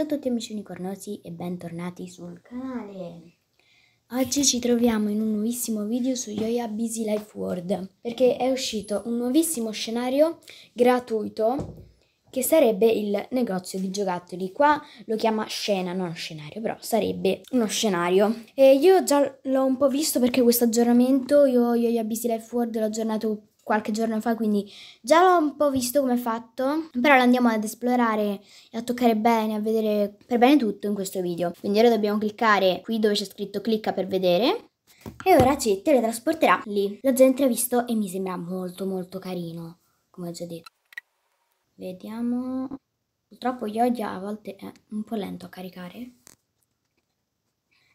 Ciao a tutti amici unicornosi e bentornati sul canale! Oggi ci troviamo in un nuovissimo video su Yoya Busy Life World perché è uscito un nuovissimo scenario gratuito che sarebbe il negozio di giocattoli. Qua lo chiama scena, non scenario, però sarebbe uno scenario. E io già l'ho un po' visto perché questo aggiornamento, io, io, Busy Life World l'ho aggiornato qualche giorno fa, quindi già l'ho un po' visto come è fatto, però lo andiamo ad esplorare e a toccare bene, a vedere per bene tutto in questo video. Quindi ora dobbiamo cliccare qui dove c'è scritto clicca per vedere e ora ci teletrasporterà lì. L'ho già intravisto e mi sembra molto molto carino, come ho già detto. Vediamo... Purtroppo Yodia a volte è un po' lento a caricare.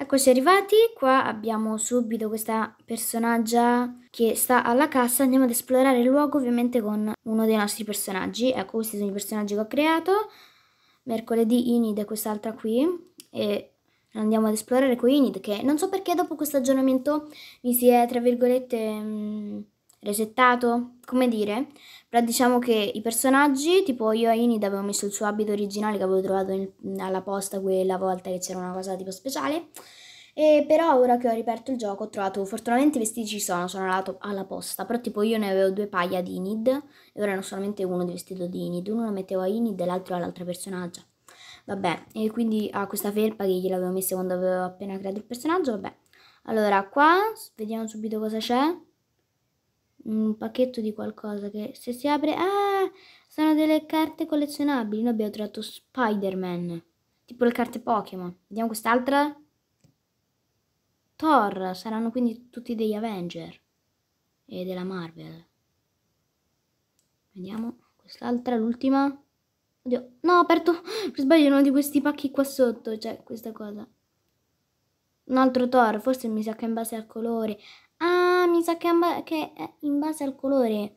Eccoci arrivati, qua abbiamo subito questa personaggia che sta alla cassa, andiamo ad esplorare il luogo ovviamente con uno dei nostri personaggi, ecco questi sono i personaggi che ho creato, mercoledì Inid è quest'altra qui e andiamo ad esplorare con Inid che non so perché dopo questo aggiornamento mi si è tra virgolette mh, mm, resettato, come dire, però diciamo che i personaggi, tipo io a Inid avevo messo il suo abito originale che avevo trovato in, alla posta quella volta che c'era una cosa tipo speciale. E però ora che ho riperto il gioco ho trovato, fortunatamente i vestiti ci sono, sono alla, alla posta, però tipo io ne avevo due paia di Inid e ora ne ho solamente uno di vestito di Inid, uno lo mettevo a Inid e l'altro all'altra personaggia. Vabbè, e quindi ha ah, questa felpa che gliel'avevo messa quando avevo appena creato il personaggio, vabbè. Allora qua, vediamo subito cosa c'è un pacchetto di qualcosa che se si apre... Ah, sono delle carte collezionabili. Noi abbiamo trovato Spider-Man. Tipo le carte Pokémon. Vediamo quest'altra. Thor. Saranno quindi tutti degli Avenger. E della Marvel. Vediamo. Quest'altra, l'ultima. Oddio. No, ho aperto. Per sbaglio uno di questi pacchi qua sotto. C'è cioè, questa cosa. Un altro Thor. Forse mi sa che in base al colore mi sa che, che è in base al colore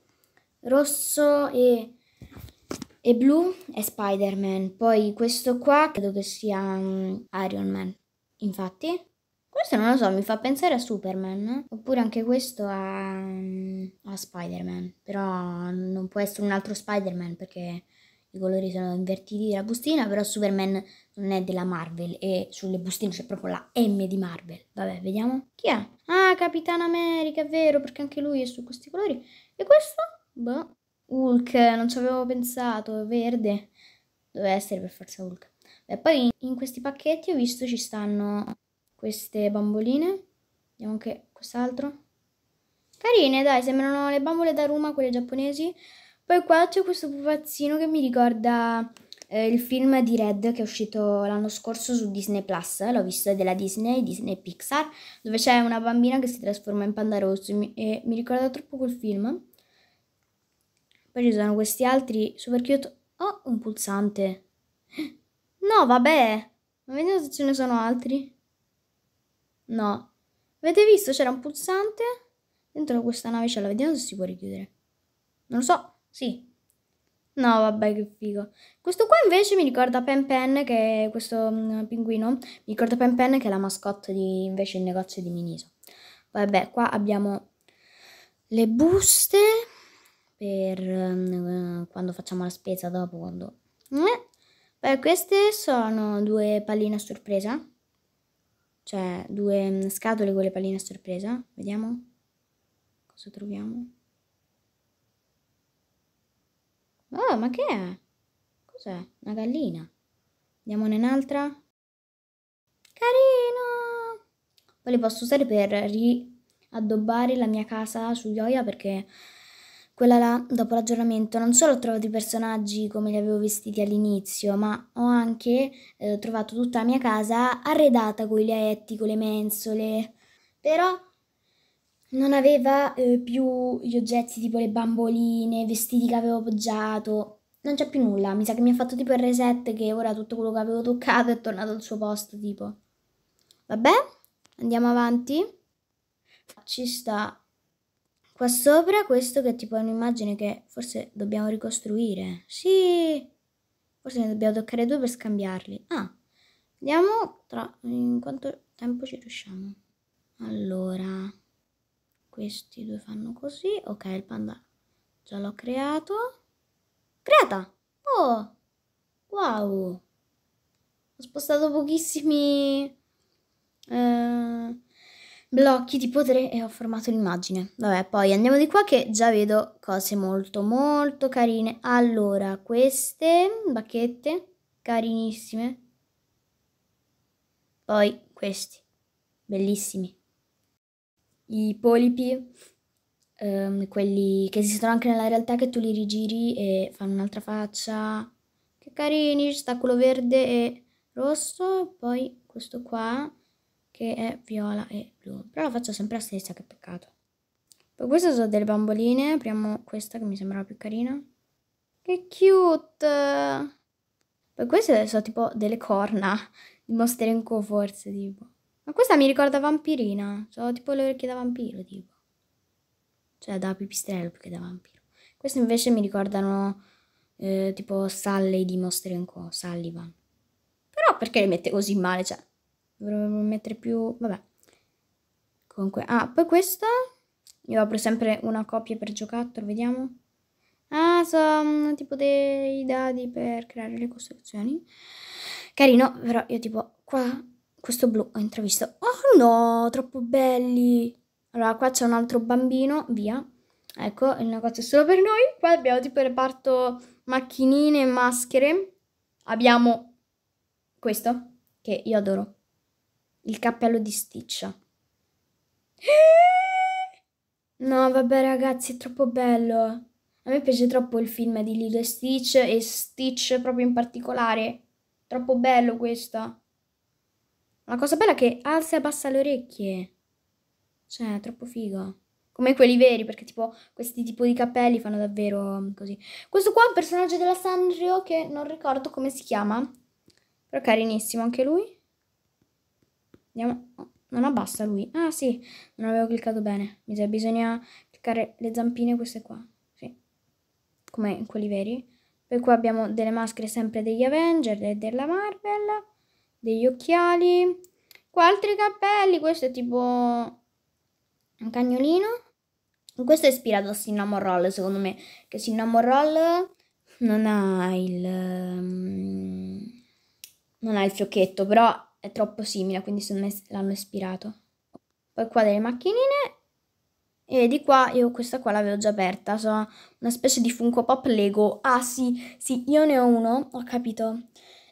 rosso e, e blu è Spider-Man. Poi questo qua credo che sia um, Iron Man. Infatti, questo non lo so, mi fa pensare a Superman. Eh. Oppure anche questo a, mm, a Spider-Man. Però non può essere un altro Spider-Man perché i colori sono invertiti della bustina, però Superman non è della Marvel e sulle bustine c'è proprio la M di Marvel. Vabbè, vediamo. Chi è? Ah, Capitan America, è vero, perché anche lui è su questi colori. E questo? Boh. Hulk, non ci avevo pensato, verde. Doveva essere per forza Hulk. Beh, poi in questi pacchetti ho visto ci stanno queste bamboline. Vediamo anche quest'altro. Carine, dai, sembrano le bambole da Roma, quelle giapponesi. Poi qua c'è questo pupazzino che mi ricorda eh, il film di Red che è uscito l'anno scorso su Disney Plus, eh, l'ho visto della Disney, Disney Pixar, dove c'è una bambina che si trasforma in panda rosso e mi, e mi ricorda troppo quel film. Poi ci sono questi altri super cute. Oh, un pulsante. No, vabbè. Ma vediamo se ce ne sono altri. No. Avete visto? C'era un pulsante. Dentro questa nave ce la vediamo se si può richiudere. Non lo so. Sì. No, vabbè, che figo. Questo qua invece mi ricorda Pen Pen, che è questo mh, mm, pinguino, mi ricorda Pen Pen che è la mascotte di, invece il negozio di Miniso. Vabbè, qua abbiamo le buste per mh, mm, quando facciamo la spesa dopo, quando... Eh. Beh, queste sono due palline a sorpresa, cioè due mm, scatole con le palline a sorpresa. Vediamo cosa troviamo. Oh, ma che è? Cos'è? Una gallina. Andiamone un'altra. Carino! Poi le posso usare per riaddobbare la mia casa su Yoya perché quella là, dopo l'aggiornamento, non solo ho trovato i personaggi come li avevo vestiti all'inizio, ma ho anche eh, trovato tutta la mia casa arredata con i letti, con le mensole. Però non aveva eh, più gli oggetti tipo le bamboline, i vestiti che avevo poggiato. Non c'è più nulla, mi sa che mi ha fatto tipo il reset che ora tutto quello che avevo toccato è tornato al suo posto, tipo. Vabbè, andiamo avanti. Ci sta qua sopra questo che è tipo un'immagine che forse dobbiamo ricostruire. Sì, forse ne dobbiamo toccare due per scambiarli. Ah, vediamo tra... in quanto tempo ci riusciamo. Allora questi due fanno così, ok il panda già l'ho creato, creata, oh, wow, ho spostato pochissimi eh, blocchi di potere e ho formato l'immagine, vabbè poi andiamo di qua che già vedo cose molto molto carine, allora queste bacchette carinissime, poi questi, bellissimi i polipi, ehm, quelli che esistono anche nella realtà, che tu li rigiri e fanno un'altra faccia. Che carini, ci sta quello verde e rosso, poi questo qua che è viola e blu. Però la faccio sempre la stessa, che peccato. Poi queste sono delle bamboline, apriamo questa che mi sembrava più carina. Che cute! Poi queste sono tipo delle corna di Monster Co forse, tipo. Ma questa mi ricorda vampirina. Ho tipo le orecchie da vampiro, tipo. Cioè da pipistrello più che da vampiro. Queste invece mi ricordano eh, tipo Sally di Monster Co. Sullivan. Però perché le mette così male? Cioè, dovrebbero mettere più... Vabbè. Comunque, ah, poi questa. Io apro sempre una copia per giocattolo, vediamo. Ah, sono tipo dei dadi per creare le costruzioni. Carino, però io tipo qua questo blu ho intravisto. Oh no, troppo belli! Allora, qua c'è un altro bambino, via. Ecco, il negozio è solo per noi. Qua abbiamo tipo il reparto macchinine e maschere. Abbiamo questo, che io adoro. Il cappello di Stitch. No, vabbè ragazzi, è troppo bello. A me piace troppo il film di Lilo e Stitch e Stitch proprio in particolare. Troppo bello questo. La cosa bella è che alza e abbassa le orecchie. Cioè, è troppo figo. Come quelli veri, perché tipo questi tipo di capelli fanno davvero mm, così. Questo qua è un personaggio della Sanrio che non ricordo come si chiama. Però carinissimo anche lui. Andiamo. Oh, non abbassa lui. Ah sì, non avevo cliccato bene. bisogna cliccare le zampine queste qua. Sì. Come quelli veri. Poi qua abbiamo delle maschere sempre degli Avenger e della Marvel degli occhiali. Qua altri capelli, questo è tipo un cagnolino. Questo è ispirato a Cinnamon Roll, secondo me, che Cinnamon Roll non ha il... Mm, non ha il fiocchetto, però è troppo simile, quindi l'hanno ispirato. Poi qua delle macchinine e di qua io questa qua l'avevo già aperta, Sono una specie di Funko Pop Lego. Ah sì, sì, io ne ho uno, ho capito.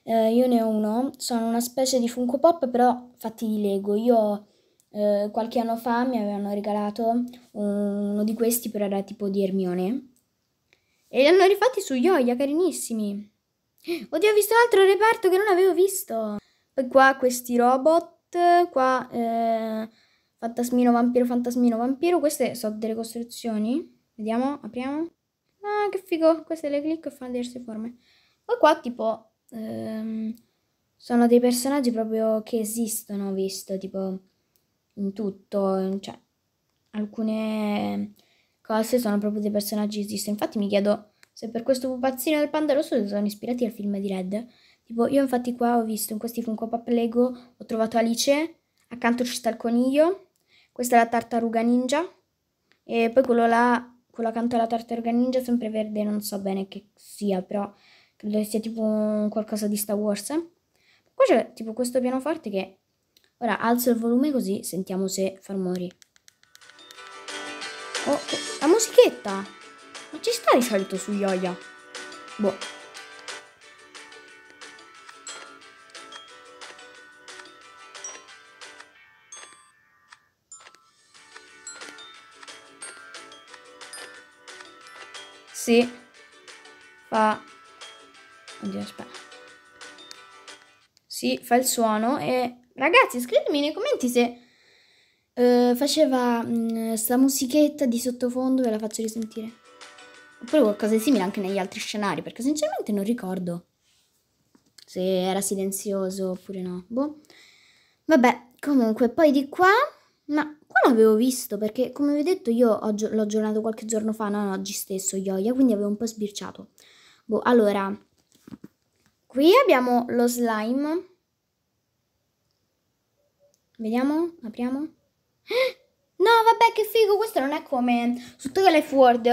Eh, io ne ho uno, sono una specie di Funko Pop però fatti di Lego. Io eh, qualche anno fa mi avevano regalato uno di questi però era tipo di Ermione. E li hanno rifatti su Yoya, carinissimi. Oddio, ho visto un altro reparto che non avevo visto. Poi qua questi robot, qua eh, fantasmino, vampiro, fantasmino, vampiro. Queste sono delle costruzioni. Vediamo, apriamo. Ah, che figo. Queste le clicco e fanno diverse forme. Poi qua tipo ehm, sono dei personaggi proprio che esistono, ho visto, tipo in tutto, cioè alcune cose sono proprio dei personaggi che esistono. Infatti mi chiedo se per questo pupazzino del panda rosso si sono ispirati al film di Red. Tipo, io infatti qua ho visto in questi Funko Pop Lego, ho trovato Alice, accanto ci sta il coniglio, questa è la tartaruga ninja, e poi quello là, quello accanto alla tartaruga ninja, sempre verde, non so bene che sia, però credo sia tipo qualcosa di Star Wars. Poi c'è tipo questo pianoforte che... Ora alzo il volume così sentiamo se fa rumori. Oh, oh, la musichetta! Ma ci sta di solito su Yoya? Boh. Sì. Fa Oddio, aspetta. Sì, fa il suono e... Ragazzi, scrivetemi nei commenti se eh, faceva mh, mm, sta musichetta di sottofondo, e la faccio risentire. Oppure qualcosa di simile anche negli altri scenari, perché sinceramente non ricordo se era silenzioso oppure no. Boh. Vabbè, comunque, poi di qua... Ma qua l'avevo visto, perché come vi ho detto io l'ho aggiornato qualche giorno fa, non oggi stesso, Gioia, quindi avevo un po' sbirciato. Boh, allora... Qui abbiamo lo slime. Vediamo, apriamo. No, vabbè, che figo, questo non è come su tutte le Ford.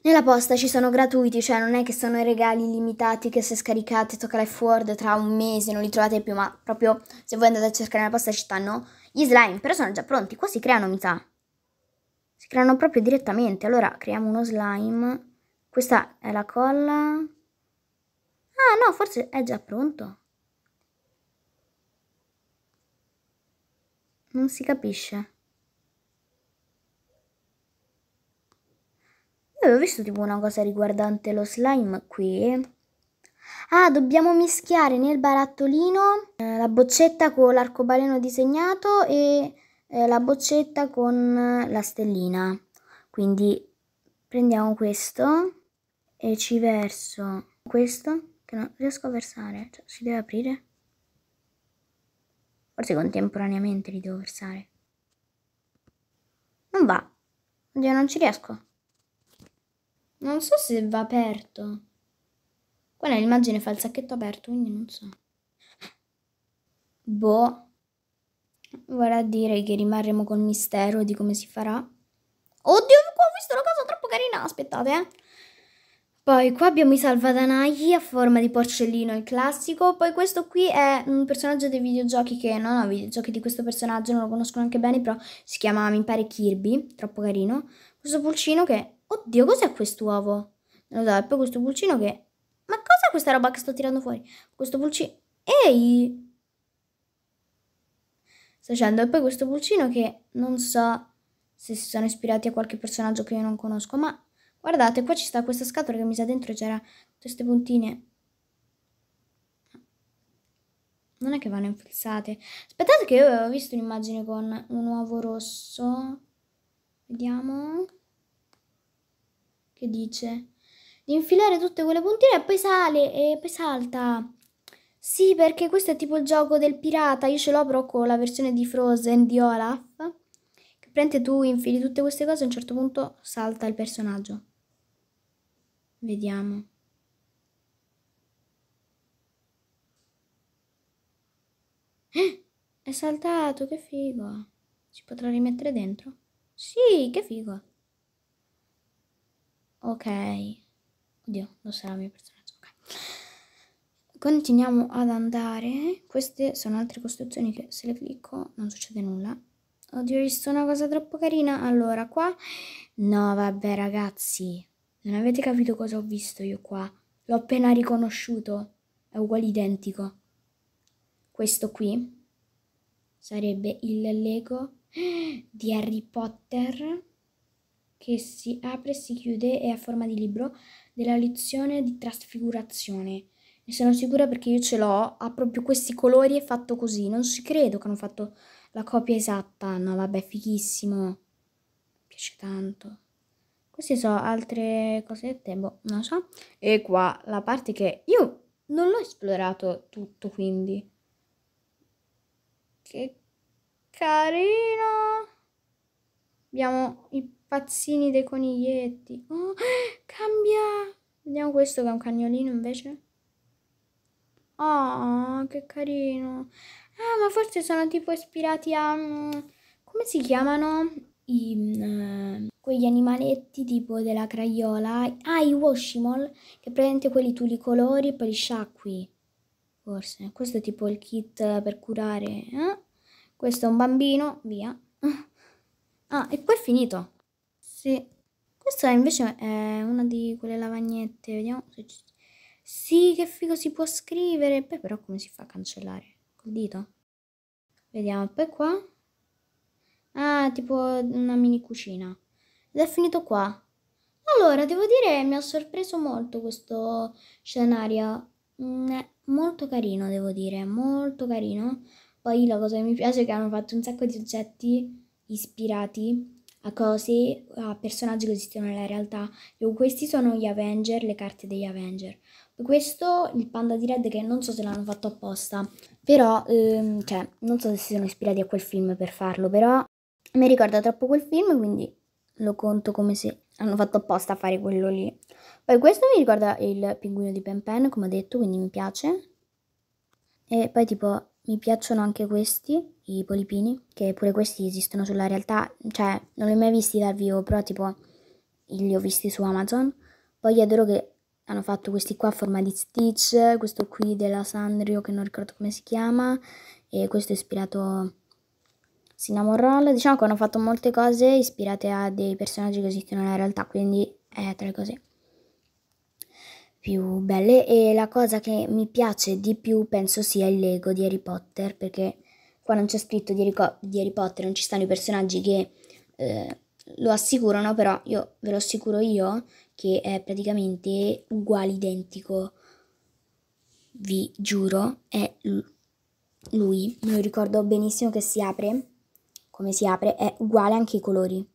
Nella posta ci sono gratuiti, cioè non è che sono regali limitati che se scaricate tocca Life World tra un mese non li trovate più, ma proprio se voi andate a cercare nella posta ci stanno gli slime, però sono già pronti, qua si creano mi sa. Si creano proprio direttamente, allora creiamo uno slime. Questa è la colla, Ah no, forse è già pronto. Non si capisce. Io avevo visto tipo una cosa riguardante lo slime qui. Ah, dobbiamo mischiare nel barattolino eh, la boccetta con l'arcobaleno disegnato e eh, la boccetta con eh, la stellina. Quindi prendiamo questo e ci verso questo che non riesco a versare. Cioè, si deve aprire? Forse contemporaneamente li devo versare. Non va. Oddio, non ci riesco. Non so se va aperto. Quella immagine fa il sacchetto aperto, quindi non so. Boh. Vorrà dire che rimarremo col mistero di come si farà. Oddio, qua ho visto una cosa troppo carina. Aspettate, eh. Poi qua abbiamo i salvadanagli a forma di porcellino, il classico. Poi questo qui è un personaggio dei videogiochi che non ho videogiochi di questo personaggio, non lo conosco neanche bene, però si chiama, mi pare, Kirby, troppo carino. Questo pulcino che... Oddio, cos'è quest'uovo? Non lo so, e poi questo pulcino che... Ma cos'è questa roba che sto tirando fuori? Questo pulcino... Ehi! Sto dicendo, e poi questo pulcino che non so se si sono ispirati a qualche personaggio che io non conosco, ma Guardate, qua ci sta questa scatola che mi sa dentro c'era queste puntine. Non è che vanno infilzate. Aspettate che io avevo visto un'immagine con un uovo rosso. Vediamo. Che dice? Di infilare tutte quelle puntine e poi sale e poi salta. Sì, perché questo è tipo il gioco del pirata. Io ce l'ho però con la versione di Frozen di Olaf. Che prende tu infili tutte queste cose e a un certo punto salta il personaggio. Vediamo. Eh, è saltato, che figo. Si potrà rimettere dentro? Sì, che figo. Ok. Oddio, lo sarà il mio personaggio. Okay. Continuiamo ad andare. Queste sono altre costruzioni che se le clicco non succede nulla. Oddio, ho visto una cosa troppo carina. Allora, qua... No, vabbè, ragazzi. Non avete capito cosa ho visto io qua? L'ho appena riconosciuto. È uguale identico. Questo qui sarebbe il Lego di Harry Potter che si apre, e si chiude e a forma di libro della lezione di trasfigurazione. Ne sono sicura perché io ce l'ho, ha proprio questi colori e fatto così. Non si credo che hanno fatto la copia esatta. No, vabbè, fighissimo. Mi piace tanto. Queste sono altre cosette, boh, non so. E qua la parte che io non l'ho esplorato tutto, quindi. Che carino! Abbiamo i pazzini dei coniglietti. Oh, cambia! Vediamo questo che è un cagnolino invece. Oh, che carino! Ah, ma forse sono tipo ispirati a... Mm, come si chiamano? I... Uh quegli animaletti tipo della craiola. Ah, i Washimol, che prende quelli tu li colori e poi li sciacqui. Forse. Questo è tipo il kit per curare. Eh? Questo è un bambino, via. Ah, e poi è finito. Sì. Questa invece è una di quelle lavagnette, vediamo se ci... Sì, che figo si può scrivere. Poi però come si fa a cancellare? Col dito? Vediamo, poi qua. Ah, tipo una mini cucina. Ed è finito qua. Allora, devo dire, che mi ha sorpreso molto questo scenario. Mm, è molto carino, devo dire, molto carino. Poi la cosa che mi piace è che hanno fatto un sacco di oggetti ispirati a cose, a personaggi che esistono nella realtà. Io, questi sono gli Avenger, le carte degli Avenger. Questo, il panda di Red, che non so se l'hanno fatto apposta, però, ehm, cioè, non so se si sono ispirati a quel film per farlo, però mi ricorda troppo quel film, quindi lo conto come se hanno fatto apposta a fare quello lì. Poi questo mi ricorda il pinguino di Pen Pen, come ho detto, quindi mi piace. E poi tipo mi piacciono anche questi, i polipini, che pure questi esistono sulla realtà, cioè non li ho mai visti dal vivo, però tipo li ho visti su Amazon. Poi adoro che hanno fatto questi qua a forma di Stitch, questo qui della Sandrio che non ricordo come si chiama, e questo è ispirato si innamorano. Diciamo che hanno fatto molte cose ispirate a dei personaggi che esistono nella realtà, quindi è eh, tra le cose più belle. E la cosa che mi piace di più penso sia il Lego di Harry Potter, perché qua non c'è scritto di Harry, di Harry Potter, non ci stanno i personaggi che eh, lo assicurano, però io ve lo assicuro io che è praticamente uguale, identico. Vi giuro, è lui. Me lo ricordo benissimo che si apre come si apre è uguale anche i colori,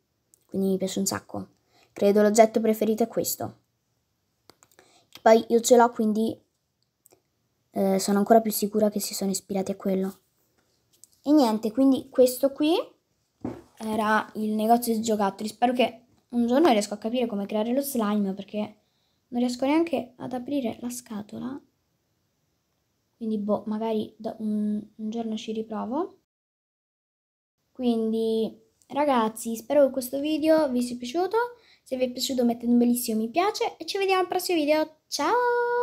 quindi mi piace un sacco. Credo l'oggetto preferito è questo. Poi io ce l'ho, quindi eh, sono ancora più sicura che si sono ispirati a quello. E niente, quindi questo qui era il negozio di giocattoli. Spero che un giorno riesco a capire come creare lo slime perché non riesco neanche ad aprire la scatola. Quindi boh, magari un, un giorno ci riprovo. Quindi ragazzi, spero che questo video vi sia piaciuto. Se vi è piaciuto mettete un bellissimo mi piace e ci vediamo al prossimo video. Ciao!